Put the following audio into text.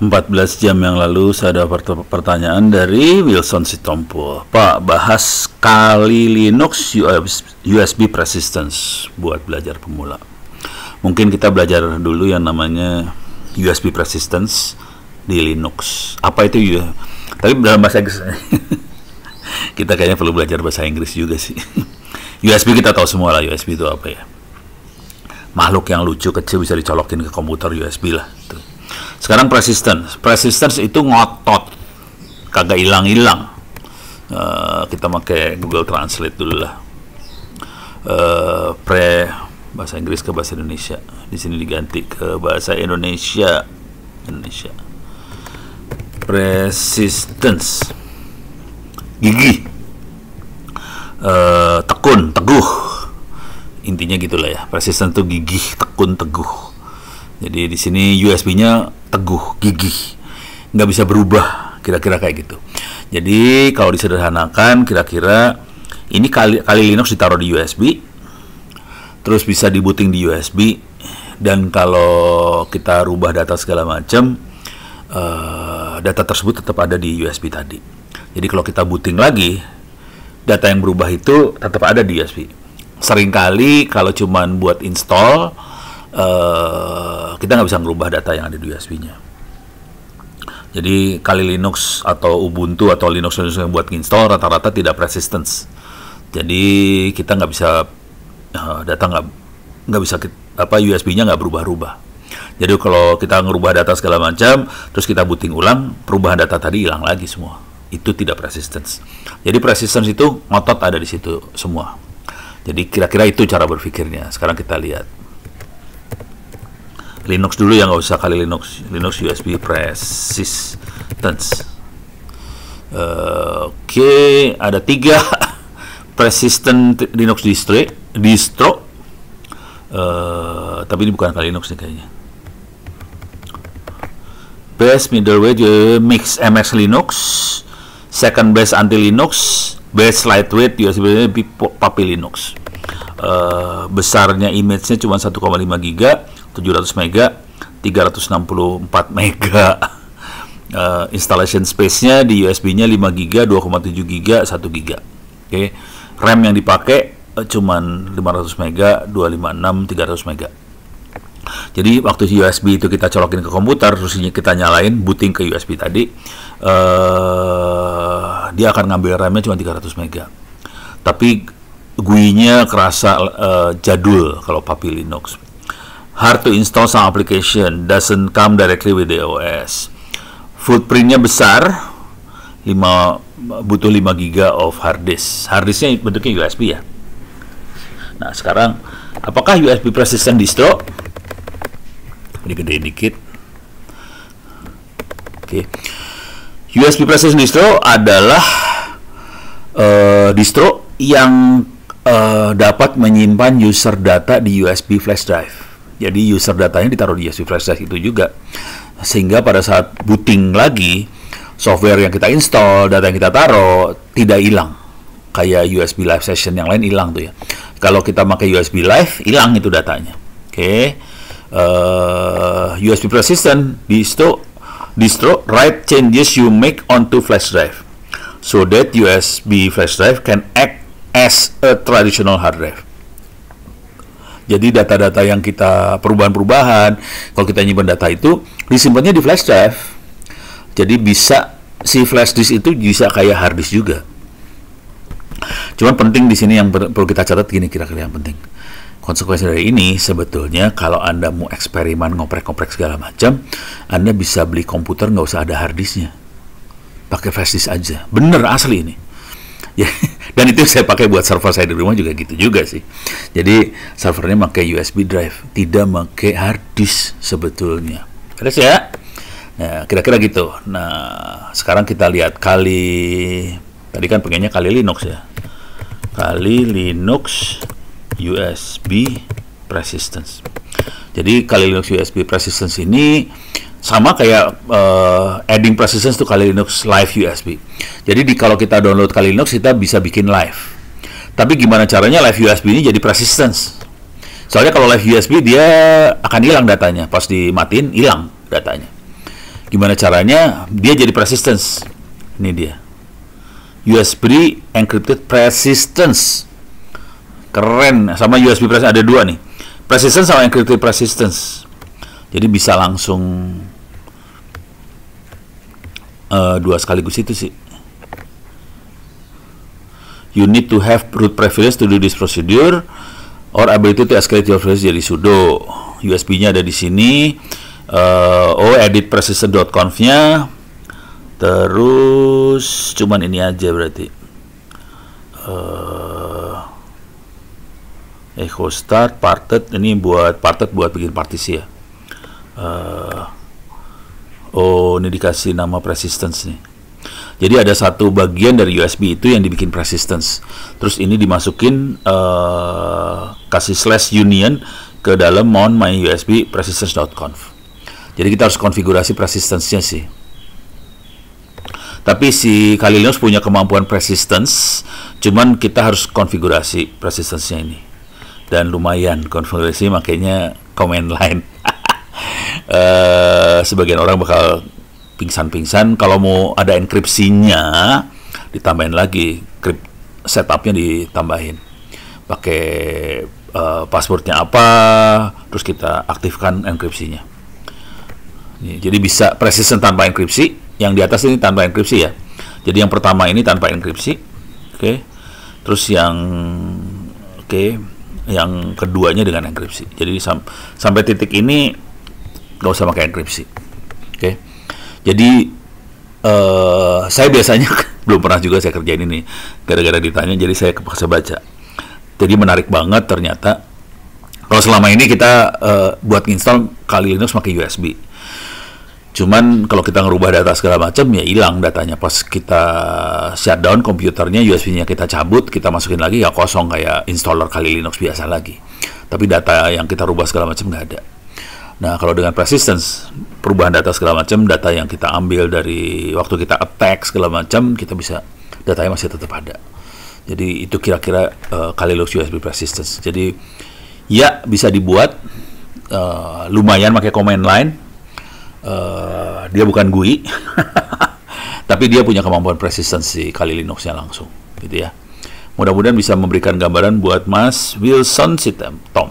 14 jam yang lalu saya ada pertanyaan dari Wilson Sitompul. Pak, bahas kali Linux USB persistence buat belajar pemula. Mungkin kita belajar dulu yang namanya USB persistence di Linux. Apa itu ya? Tapi dalam bahasa Inggris. kita kayaknya perlu belajar bahasa Inggris juga sih. USB kita tahu semua lah USB itu apa ya. Makhluk yang lucu kecil bisa dicolokin ke komputer USB lah. Tuh sekarang persistence. Persistence itu ngotot, kagak hilang-hilang. Uh, kita pakai Google Translate dulu lah. Uh, pre bahasa Inggris ke bahasa Indonesia. Di sini diganti ke bahasa Indonesia. Indonesia. Persistence. Gigi. Uh, tekun, teguh. Intinya gitulah ya. Persistence itu gigih, tekun, teguh jadi di sini USB-nya teguh, gigih, nggak bisa berubah, kira-kira kayak gitu. Jadi kalau disederhanakan, kira-kira ini kali, kali Linux ditaruh di USB, terus bisa dibuting di USB, dan kalau kita rubah data segala macam, uh, data tersebut tetap ada di USB tadi. Jadi kalau kita booting lagi, data yang berubah itu tetap ada di USB. Seringkali kalau cuman buat install, eh, kita nggak bisa merubah data yang ada di USB-nya. Jadi kali Linux atau Ubuntu atau Linux Linux yang buat install rata-rata tidak persistence. Jadi kita nggak bisa uh, data nggak nggak bisa apa USB-nya nggak berubah-ubah. Jadi kalau kita ngerubah data segala macam, terus kita booting ulang, perubahan data tadi hilang lagi semua. Itu tidak persistence. Jadi persistence itu ngotot ada di situ semua. Jadi kira-kira itu cara berpikirnya. Sekarang kita lihat. Linux dulu ya nggak usah kali Linux Linux USB persistence uh, oke okay. ada tiga persistent Linux distro distro uh, tapi ini bukan kali Linux nih kayaknya best middleware mix MX Linux second best anti Linux best lightweight USB Papi Linux uh, besarnya image-nya cuma 1,5 giga 700 mega 364 mega uh, installation space-nya di USB-nya 5 giga 2,7 giga 1 giga oke okay. RAM yang dipakai uh, cuman 500 mega 256 300 mega jadi waktu USB itu kita colokin ke komputer terus kita nyalain booting ke USB tadi uh, dia akan ngambil RAM-nya cuma 300 mega tapi GUI-nya kerasa uh, jadul kalau Papi Linux hard to install some application doesn't come directly with the OS footprintnya besar 5, butuh 5 giga of hard disk hard disknya bentuknya USB ya nah sekarang apakah USB persistent distro gede dikit oke okay. USB persistent distro adalah uh, distro yang uh, dapat menyimpan user data di USB flash drive jadi user datanya ditaruh di USB flash drive itu juga. Sehingga pada saat booting lagi, software yang kita install, data yang kita taruh tidak hilang. Kayak USB Live Session yang lain hilang tuh ya. Kalau kita pakai USB Live, hilang itu datanya. Oke. Okay. Uh, eh, USB persistent distro distro write changes you make onto flash drive so that USB flash drive can act as a traditional hard drive. Jadi data-data yang kita perubahan-perubahan, kalau kita nyimpan data itu disimpannya di flash drive. Jadi bisa si flash disk itu bisa kayak hard disk juga. Cuman penting di sini yang perlu kita catat gini kira-kira yang penting. Konsekuensi dari ini sebetulnya kalau Anda mau eksperimen ngoprek-ngoprek segala macam, Anda bisa beli komputer nggak usah ada hard disknya. Pakai flash disk aja. Bener asli ini. Ya dan itu saya pakai buat server saya di rumah juga gitu juga sih jadi servernya pakai USB drive tidak pakai hard disk sebetulnya terus ya nah kira-kira gitu nah sekarang kita lihat kali tadi kan pengennya kali Linux ya kali Linux USB persistence jadi kali Linux USB persistence ini sama kayak uh, adding persistence to Kali Linux live USB. Jadi di kalau kita download Kali Linux kita bisa bikin live. Tapi gimana caranya live USB ini jadi persistence? Soalnya kalau live USB dia akan hilang datanya, pas dimatiin hilang datanya. Gimana caranya dia jadi persistence? Ini dia. USB encrypted persistence. Keren sama USB persistence ada dua nih. Persistence sama encrypted persistence. Jadi bisa langsung Eh, dua sekaligus itu sih you need to have root privilege to do this procedure or ability to escalate your privilege jadi sudo USB-nya ada di sini uh, oh edit persistent.conf-nya terus cuman ini aja berarti uh, eh, echo start parted ini buat parted buat bikin partisi ya uh, ini dikasih nama persistence nih. Jadi ada satu bagian dari USB itu yang dibikin persistence. Terus ini dimasukin uh, kasih slash union ke dalam mount my USB persistence.conf. Jadi kita harus konfigurasi persistence-nya sih. Tapi si Kali Linux punya kemampuan persistence, cuman kita harus konfigurasi persistence-nya ini. Dan lumayan konfigurasi makanya command line. uh, sebagian orang bakal pingsan-pingsan kalau mau ada enkripsinya ditambahin lagi krip setupnya ditambahin pakai uh, passwordnya apa terus kita aktifkan enkripsinya jadi bisa precision tanpa enkripsi yang di atas ini tanpa enkripsi ya jadi yang pertama ini tanpa enkripsi oke okay. terus yang oke okay, yang keduanya dengan enkripsi jadi sam sampai titik ini nggak usah pakai enkripsi oke okay. Jadi uh, saya biasanya belum pernah juga saya kerjain ini gara-gara ditanya jadi saya kepaksa baca. Jadi menarik banget ternyata kalau selama ini kita uh, buat install kali Linux pakai USB. Cuman kalau kita ngerubah data segala macam ya hilang datanya pas kita shutdown komputernya USB-nya kita cabut, kita masukin lagi ya kosong kayak installer kali Linux biasa lagi. Tapi data yang kita rubah segala macam nggak ada. Nah, kalau dengan persistence, perubahan data segala macam, data yang kita ambil dari waktu kita attack segala macam, kita bisa datanya masih tetap ada. Jadi itu kira-kira uh, eh, Kalilos USB persistence. Jadi ya bisa dibuat uh, lumayan pakai command line. Uh, dia bukan GUI, tapi dia punya kemampuan persistence kali Linuxnya langsung, gitu ya. Mudah-mudahan bisa memberikan gambaran buat Mas Wilson Sitem Tom.